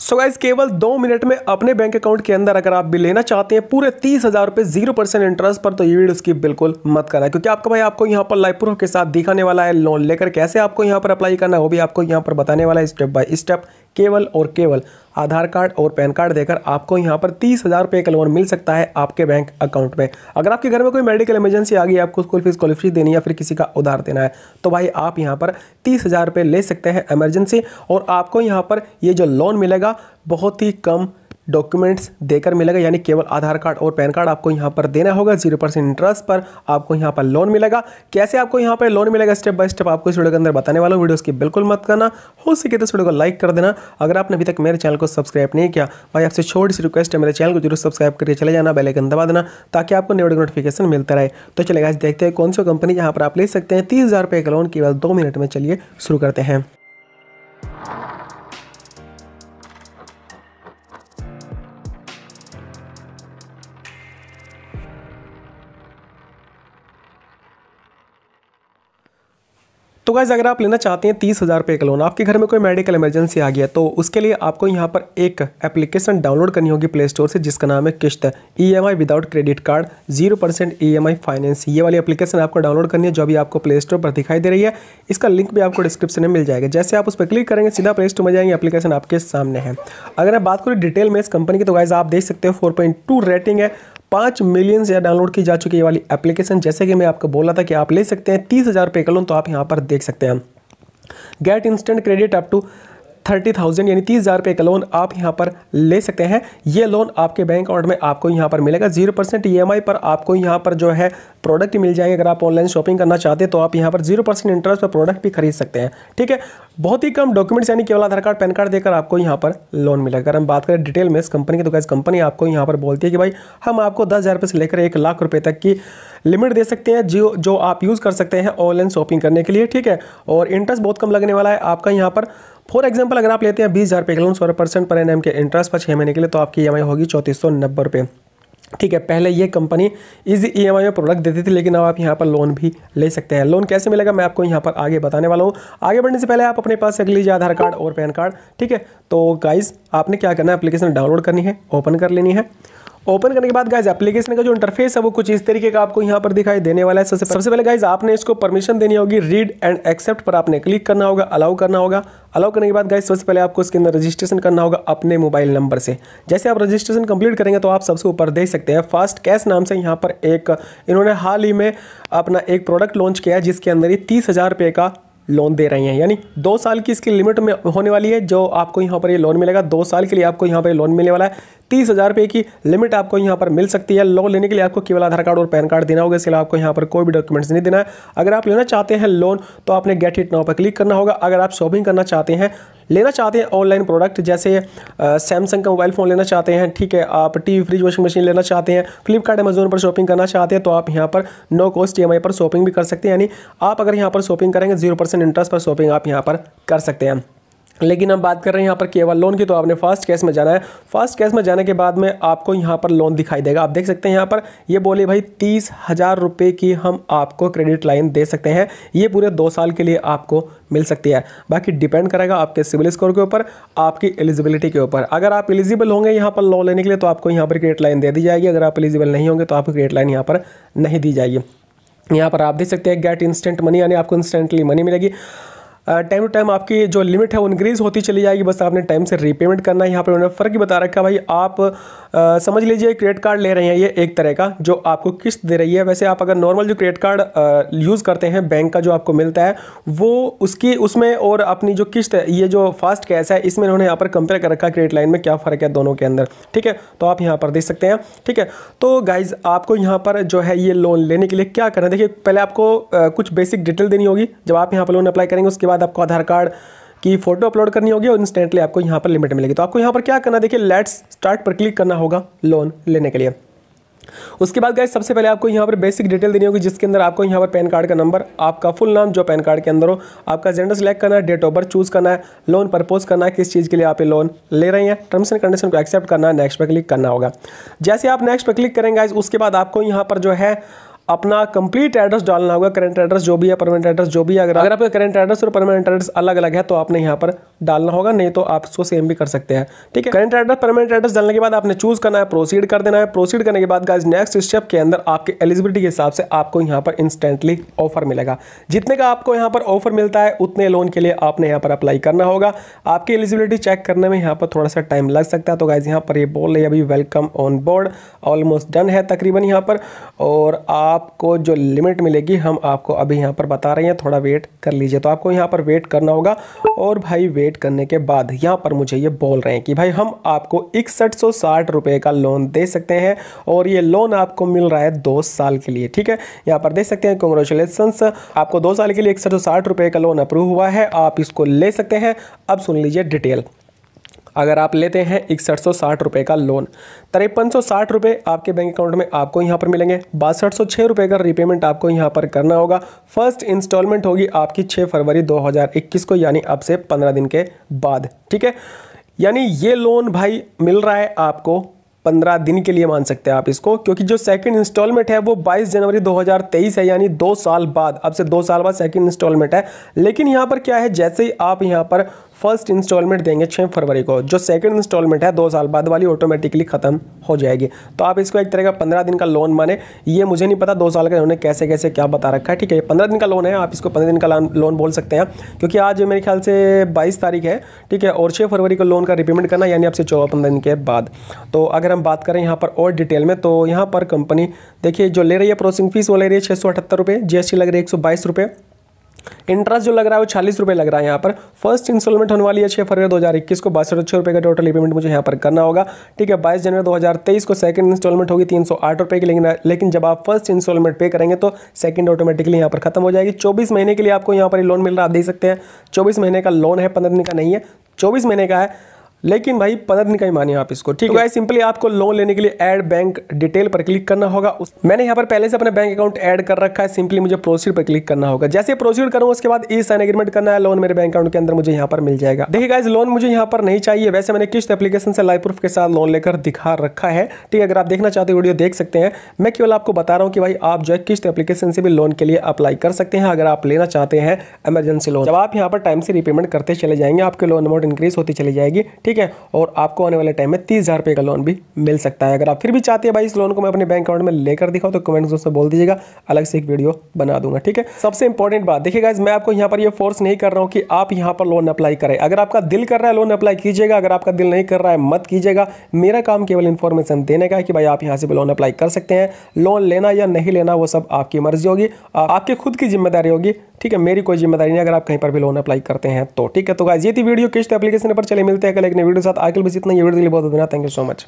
So guys केवल दो minute में अपने बैंक अकाउंट के अंदर अगर आप भी लेना चाहते हैं पूरे तीस हज़ार रुपये जीरो परसेंट इंटरेस्ट पर तो ये वीडियो स्किप बिल्कुल मत करा क्योंकि आपको भाई आपको यहाँ पर लाइफ प्रूफ के साथ दिखाने वाला है लोन लेकर कैसे आपको यहाँ पर अप्लाई करना है वो भी आपको यहाँ पर बताने वाला है स्टेप बाय स्टेप केवल और केवल आधार कार्ड और पैन कार्ड देकर आपको यहाँ पर तीस हज़ार रुपये का लोन मिल सकता है आपके बैंक अकाउंट में अगर आपके घर में कोई मेडिकल इमरजेंसी आ गई आपको स्कूल फीस कॉलेज फीस देनी या फिर किसी का उधार देना है तो भाई आप यहाँ पर तीस हज़ार रुपये ले सकते हैं एमरजेंसी और आपको यहाँ पर ये जो लोन मिलेगा बहुत ही कम डॉक्यूमेंट्स देकर मिलेगा यानी केवल आधार कार्ड और पैन कार्ड आपको यहाँ पर देना होगा जीरो परसेंट इंटरेस्ट पर आपको यहाँ पर लोन मिलेगा कैसे आपको यहाँ पर लोन मिलेगा स्टेप बाय स्टेप आपको इस वीडियो के अंदर बताने वाला हूँ वीडियो की बिल्कुल मत करना हो सके तो इस वीडियो को लाइक कर देना अगर आपने अभी तक मेरे चैनल को सब्सक्राइब नहीं किया भाई आपसे छोटी सी रिक्वेस्ट है मेरे चैनल को जरूर सब्सक्राइब करके चले जाना बेलेकन दबा देना ताकि आपको नई नोटिफिकेशन मिलता रहे तो चलेगा देखते हैं कौन सी कंपनी यहाँ पर आप ले सकते हैं तीस हज़ार रुपये का लोन केवल दो मिनट में चलिए शुरू करते हैं तो गैज़ अगर आप लेना चाहते हैं तीस हज़ार रुपये का लोन आपके घर में कोई मेडिकल इमरजेंसी आ गया तो उसके लिए आपको यहाँ पर एक एप्लीकेशन डाउनलोड करनी होगी प्ले स्टोर से जिसका नाम है Kissht E M I without credit card zero percent E M I finance ये वाली एप्लीकेशन आपको डाउनलोड करनी है जो भी आपको प्ले स्टोर पर दिखाई दे रही है इसका लिंक भी आपको डिस्क्रिप्शन में मिल जाएगा जैसे आप उस पर क्लिक करेंगे सीधा प्ले स्टोर में जाएंगे एप्लीकेशन आपके सामने है अगर मैं बात करूँ डिटेल में इस कंपनी की तो गैज़ आप देख सकते हो फोर रेटिंग है पाँच मिलियन से डाउनलोड की जा चुकी है वाली एप्लीकेशन जैसे कि मैं आपको बोला था कि आप ले सकते हैं तीस हज़ार पे का तो आप यहाँ पर देख सकते हैं get instant credit up to thirty thousand यानी तीस हज़ार रुपये का लोन आप यहाँ पर ले सकते हैं ये लोन आपके बैंक अकाउंट में आपको यहाँ पर मिलेगा जीरो परसेंट ई e पर आपको यहाँ पर जो है प्रोडक्ट मिल जाएंगे अगर आप ऑनलाइन शॉपिंग करना चाहते हैं तो आप यहाँ पर जीरो परसेंट इंटरेस्ट पर प्रोडक्ट भी खरीद सकते हैं ठीक है बहुत ही कम डॉक्यूमेंट्स यानी केवल आधार कार्ड पैन कार्ड देकर आपको यहाँ पर लोन मिलेगा अगर हम बात करें डिटेल में इस कंपनी की तो कैसे कंपनी आपको यहाँ पर बोलती है कि भाई हम आपको दस हज़ार रुपये से लेकर एक लाख रुपये तक की लिमिट दे सकते हैं जो जो आप यूज़ कर सकते हैं ऑनलाइन शॉपिंग करने के लिए ठीक है और इंटरेस्ट बहुत कम लगने वाला है आपका यहाँ पर फॉर एग्जाम्पल अगर आप लेते हैं बीस हज़ार पे लोन सौ परसेंट पर एन के इंटरेस्ट पर छः महीने के लिए तो आपकी ई e होगी चौतीस सौ नब्बे रुपये ठीक है पहले ये कंपनी इस ई में प्रोडक्ट देती थी लेकिन अब आप यहाँ पर लोन भी ले सकते हैं लोन कैसे मिलेगा मैं आपको यहाँ पर आगे बताने वाला हूँ आगे बढ़ने से पहले आप अपने पास रख लीजिए आधार कार्ड और पैन कार्ड ठीक है तो गाइज आपने क्या करना है एप्लीकेशन डाउनलोड करनी है ओपन कर लेनी है ओपन करने के बाद गाइज एप्लीकेशन का जो इंटरफेस है वो कुछ इस तरीके का आपको यहाँ पर दिखाई देने वाला है सबसे सबसे पहले गाइज आपने इसको परमिशन देनी होगी रीड एंड एक्सेप्ट पर आपने क्लिक करना होगा अलाउ करना होगा अलाउ करने के बाद गाइज सबसे पहले आपको इसके अंदर रजिस्ट्रेशन करना होगा अपने मोबाइल नंबर से जैसे आप रजिस्ट्रेशन कंप्लीट करेंगे तो आप सबसे ऊपर देख सकते हैं फास्ट कैश नाम से यहाँ पर एक इन्होंने हाल ही में अपना एक प्रोडक्ट लॉन्च किया है जिसके अंदर ये तीस हज़ार रुपये का लोन दे रही हैं यानी दो साल की इसकी लिमिट में होने वाली है जो आपको यहाँ पर ये लोन मिलेगा दो साल के लिए आपको यहाँ पर लोन मिलने वाला है तीस हज़ार रुपये की लिमिट आपको यहाँ पर मिल सकती है लोन लेने के लिए आपको केवल आधार कार्ड और पैन कार्ड देना होगा इसके लिए आपको यहाँ पर कोई भी डॉक्यूमेंट्स नहीं देना है अगर आप लेना चाहते हैं लोन तो आपने गेट इट नाउ पर क्लिक करना होगा अगर आप शॉपिंग करना चाहते हैं लेना चाहते हैं ऑनलाइन प्रोडक्ट जैसे सैमसंग का मोबाइल फ़ोन लेना चाहते हैं ठीक है आप टी फ्रिज वॉशिंग मशीन लेना चाहते हैं फ्लिपकार्ट अमेजोन पर शॉपिंग करना चाहते हैं तो आप यहाँ पर नो कॉस्ट ई पर शॉपिंग भी कर सकते हैं यानी आप अगर यहाँ पर शॉपिंग करेंगे जीरो परसेंट इंटरेस्ट पर शॉपिंग आप यहाँ पर कर सकते हैं लेकिन हम बात कर रहे हैं यहाँ पर केवल लोन की तो आपने फर्स्ट कैश में जाना है फर्स्ट कैश में जाने के बाद में आपको यहाँ पर लोन दिखाई देगा आप देख सकते हैं यहाँ पर ये बोले भाई तीस हज़ार रुपये की हम आपको क्रेडिट लाइन दे सकते हैं ये पूरे दो साल के लिए आपको मिल सकती है बाकी डिपेंड करेगा आपके सिविल स्कोर के ऊपर आपकी एलिजिबिलिटी के ऊपर अगर आप एलिजिबल होंगे यहाँ पर लोन लेने के लिए तो आपको यहाँ पर क्रेडिट लाइन दे दी जाएगी अगर आप एलिजिबल नहीं होंगे तो आपको क्रेडिट लाइन यहाँ पर नहीं दी जाएगी यहाँ पर आप देख सकते हैं गेट इंस्टेंट मनी यानी आपको इंस्टेंटली मनी मिलेगी टाइम टू टाइम आपकी जो लिमिट है वो इंक्रीज़ होती चली जाएगी बस आपने टाइम से रीपेमेंट करना है यहाँ पर उन्होंने फ़र्क बता रखा भाई आप आ, समझ लीजिए क्रेडिट कार्ड ले रहे हैं ये एक तरह का जो आपको किस्त दे रही है वैसे आप अगर नॉर्मल जो क्रेडिट कार्ड यूज़ करते हैं बैंक का जो आपको मिलता है वो उसकी उसमें और अपनी जो किस्त है ये जो फास्ट कैश है इसमें उन्होंने यहाँ पर कंपेयर कर रखा है क्रेडिट लाइन में क्या फ़र्क है दोनों के अंदर ठीक है तो आप यहाँ पर देख सकते हैं ठीक है तो गाइज़ आपको यहाँ पर जो है ये लोन लेने के लिए क्या करना है देखिए पहले आपको कुछ बेसिक डिटेल देनी होगी जब आप यहाँ पर लोन अप्लाई करेंगे उसके बाद बाद आपको आधार कार्ड की फोटो अपलोड करनी होगी और इंस्टेंटली आपको यहाँ पर लिमिट मिलेगी तो आपको यहाँ पर क्या करना देखिए लेट्स स्टार्ट पर क्लिक करना होगा लोन लेने के लिए उसके बाद गाइज सबसे पहले आपको यहाँ पर बेसिक डिटेल देनी होगी जिसके अंदर आपको यहाँ पर पैन कार्ड का नंबर आपका फुल नाम जो पैन कार्ड के अंदर हो आपका जेंडर सेलेक्ट करना है डेट ऑफ बर्थ चूज करना है लोन परपोज करना है किस चीज़ के लिए आप ये लोन ले रहे हैं टर्म्स एंड कंडीशन को एक्सेप्ट करना है नेक्स्ट पर क्लिक करना होगा जैसे आप नेक्स्ट पर क्लिक करेंगे गाइज उसके बाद आपको यहाँ पर जो है अपना कंप्लीट एड्रेस डालना होगा करंट एड्रेस जो भी है परमानेंट एड्रेस जो भी है अगर अगर हाँ। आपका करंट एड्रेस और परमानेंट एड्रेस अलग अलग है तो आपने यहाँ पर डालना होगा नहीं तो आप इसको सेम भी कर सकते हैं ठीक है करंट एड्रेस परमानेंट एड्रेस डालने के बाद आपने चूज करना है प्रोसीड कर देना है प्रोसीड करने के बाद गाइज नेक्स्ट स्टेप के अंदर आपके एलिजिबिलिटी के हिसाब से आपको यहाँ पर इंस्टेंटली ऑफर मिलेगा जितने का आपको यहाँ पर ऑफर मिलता है उतने लोन के लिए आपने यहाँ पर अप्लाई करना होगा आपकी एलिजिबिलिटी चेक करने में यहाँ पर थोड़ा सा टाइम लग सकता है तो गाइज यहाँ पर ये बोल रही अभी welcome on board almost done है तकरीबन यहाँ पर और आप आपको जो लिमिट मिलेगी हम आपको अभी यहाँ पर बता रहे हैं थोड़ा वेट कर लीजिए तो आपको यहाँ पर वेट करना होगा और भाई वेट करने के बाद यहाँ पर मुझे ये बोल रहे हैं कि भाई हम आपको इकसठ सौ साठ रुपये का लोन दे सकते हैं और ये लोन आपको मिल रहा है दो साल के लिए ठीक है यहाँ पर देख सकते हैं कॉन्ग्रेचुलेसन आपको दो साल के लिए इकसठ सौ साठ का लोन अप्रूव हुआ है आप इसको ले सकते हैं अब सुन लीजिए डिटेल अगर आप लेते हैं इकसठ सौ साठ रुपये का लोन तिरपन सौ साठ रुपये आपके बैंक अकाउंट में आपको यहाँ पर मिलेंगे बासठ सौ छः रुपये का रीपेमेंट आपको यहाँ पर करना होगा फर्स्ट इंस्टॉलमेंट होगी आपकी छः फरवरी दो हज़ार इक्कीस को यानी अब से पंद्रह दिन के बाद ठीक है यानी ये लोन भाई मिल रहा है आपको पंद्रह दिन के लिए मान सकते हैं आप इसको क्योंकि जो सेकंड इंस्टॉलमेंट है वो 22 जनवरी 2023 है यानी दो साल बाद अब से दो साल बाद सेकंड इंस्टॉलमेंट है लेकिन यहाँ पर क्या है जैसे ही आप यहाँ पर फर्स्ट इंस्टॉलमेंट देंगे छः फरवरी को जो सेकंड इंस्टॉलमेंट है दो साल बाद वाली ऑटोमेटिकली खत्म हो जाएगी तो आप इसको एक तरह का पंद्रह दिन का लोन माने ये मुझे नहीं पता दो साल का उन्होंने कैसे कैसे क्या बता रखा है ठीक है पंद्रह दिन का लोन है आप इसको पंद्रह दिन का लोन बोल सकते हैं क्योंकि आज मेरे ख्याल से बाईस तारीख है ठीक है और छः फरवरी को लोन का रिपेमेंट करना यानी आपसे चौदह पंद्रह दिन के बाद तो अगर हम बात करें यहाँ पर और डिटेल में तो यहाँ पर कंपनी देखिए जो ले रही है प्रोसेसिंग फीस वो ले रही है छः सौ अठहत्तर रुपये जी एस टी लग रही है एक सौ बाईस रुपये इंटरेस्ट जो लग रहा है वो चालीस रुपये लग रहा है यहाँ पर फर्स्ट इंस्टॉलमेंट होने वाली है छः फरवरी दो हज़ार इक्कीस को बासठ छः रुपये का टोटल पेमेंट मुझे यहाँ पर करना होगा ठीक है बाईस जनवरी दो हज़ार तेईस को सेकंड इंस्टॉलमेंट होगी तीन सौ आठ रुपये की लेकिन लेकिन जब आप फर्स्ट इंस्टॉलमेंट पे करेंगे तो सेकंड ऑटोमेटिकली यहाँ पर खत्म हो जाएगी चौबीस महीने के लिए आपको यहाँ पर लोन मिल रहा है आप देख सकते हैं चौबीस महीने का लोन है पंद्रह दिन का नहीं है चौबीस महीने का है लेकिन भाई पंद्रह दिन का ही मानिए आप इसको ठीक है सिंपली तो तो आपको लोन लेने के लिए एड बैंक डिटेल पर क्लिक करना होगा मैंने यहाँ पर पहले से अपने बैंक अकाउंट ऐड कर रखा है सिंपली मुझे प्रोसीड पर क्लिक करना होगा जैसे प्रोसीड करूँ उसके बाद ई साइन एग्रीमेंट करना है लोन मेरे बैंक अकाउंट के अंदर मुझे यहाँ पर मिल जाएगा देखिए गाइज लोन मुझे यहाँ पर नहीं चाहिए वैसे मैंने किस्त एप्लीकेशन से लाइव प्रूफ के साथ लोन लेकर दिखा रखा है ठीक है अगर आप देखना चाहते हो वीडियो देख सकते हैं मैं केवल आपको बता रहा हूँ कि भाई आप जो है किस्त एप्लीकेशन से भी लोन के लिए अप्लाई कर सकते हैं अगर आप लेना चाहते हैं एमरजेंसी लोन जब आप यहाँ पर टाइम से रिपेमेंट करते चले जाएंगे आपके लोन अमाउंट इंक्रीज होती चली जाएगी ठीक ठीक है और आपको आने वाले टाइम में तीस हज़ार रुपये का लोन भी मिल सकता है अगर आप फिर भी चाहते हैं भाई इस लोन को मैं अपने बैंक अकाउंट में लेकर दिखाओ तो कमेंट से बोल दीजिएगा अलग से एक वीडियो बना दूंगा ठीक है सबसे इंपॉर्टेंट बात देखिएगा इस मैं आपको यहाँ पर यह फोर्स नहीं कर रहा हूँ कि आप यहाँ पर लोन अप्लाई करें अगर आपका दिल कर रहा है लोन अप्लाई कीजिएगा अगर आपका दिल नहीं कर रहा है मत कीजिएगा मेरा काम केवल इन्फॉर्मेशन देने का है कि भाई आप यहाँ से लोन अप्लाई कर सकते हैं लोन लेना या नहीं लेना वो सब आपकी मर्जी होगी आपकी खुद की जिम्मेदारी होगी ठीक है मेरी कोई जिम्मेदारी नहीं अगर आप कहीं पर भी लोन अप्लाई करते हैं तो ठीक है तो गाइज ये थी वीडियो किस्त एप्लीकेशन पर चले मिलते हैं कल एक वीडियो के साथ आगे बस इतना ये वीडियो के लिए बहुत धन्यवाद थैंक यू सो मच